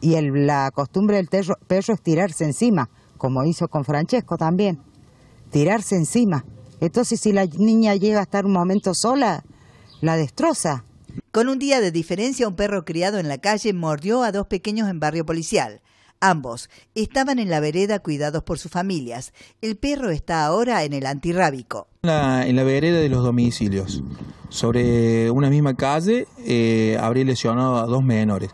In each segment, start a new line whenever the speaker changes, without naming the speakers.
y la costumbre del perro es tirarse encima, como hizo con Francesco también, tirarse encima. Entonces si la niña llega a estar un momento sola, la destroza. Con un día de diferencia, un perro criado en la calle mordió a dos pequeños
en barrio policial. Ambos estaban en la vereda cuidados por sus familias. El perro está ahora en el antirrábico.
en la vereda de los domicilios, sobre una misma calle, eh, habría lesionado a dos menores.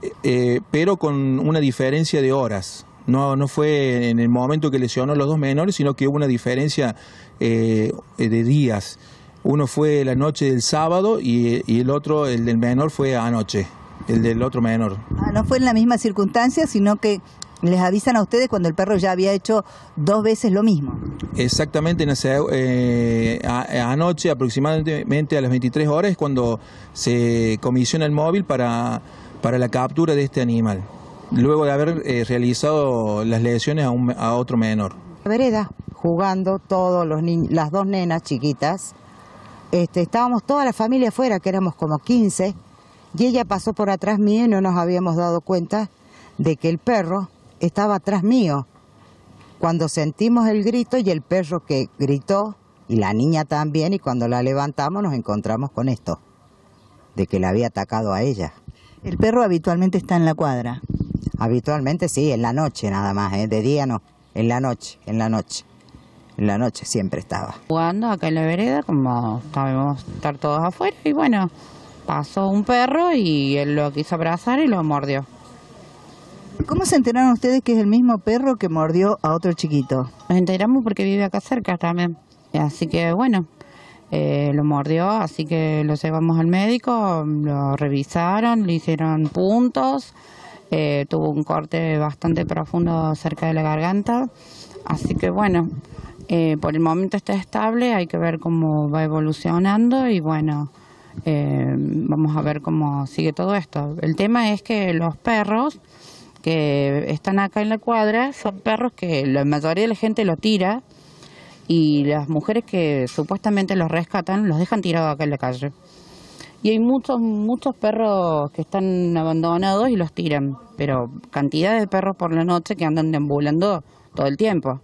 Eh, eh, pero con una diferencia de horas. No, no fue en el momento que lesionó los dos menores, sino que hubo una diferencia eh, de días. Uno fue la noche del sábado y, el otro, el del menor, fue anoche, el del otro menor.
Ah, no fue en la misma circunstancia, sino que les avisan a ustedes cuando el perro ya había hecho dos veces lo mismo.
Exactamente, anoche aproximadamente a las 23 horas cuando se comisiona el móvil para para la captura de este animal, luego de haber eh, realizado las lesiones a, otro menor.
La vereda, jugando todos los las dos nenas chiquitas, este, estábamos toda la familia afuera, que éramos como 15, y ella pasó por atrás mío y no nos habíamos dado cuenta de que el perro estaba atrás mío. Cuando sentimos el grito y el perro que gritó, y la niña también, y cuando la levantamos nos encontramos con esto, de que la había atacado a ella. ¿El perro habitualmente está en la cuadra? Habitualmente sí, en la noche nada más, ¿eh? de día no, en la noche, en la noche. En la noche siempre estaba.
Jugando acá en la vereda, como sabemos estar todos afuera, y bueno, pasó un perro y él lo quiso abrazar y lo mordió. ¿Cómo se enteraron ustedes que es el mismo perro que mordió a otro chiquito? Nos enteramos porque vive acá cerca también. Así que bueno, eh, lo mordió, así que lo llevamos al médico, lo revisaron, le hicieron puntos, eh, tuvo un corte bastante profundo cerca de la garganta, así que bueno, eh, por el momento está estable, hay que ver cómo va evolucionando y bueno, vamos a ver cómo sigue todo esto. El tema es que los perros que están acá en la cuadra son perros que la mayoría de la gente lo tira, y las mujeres que supuestamente los rescatan los dejan tirados acá en la calle. Y hay muchos, muchos perros que están abandonados y los tiran, pero cantidad de perros por la noche que andan deambulando todo el tiempo.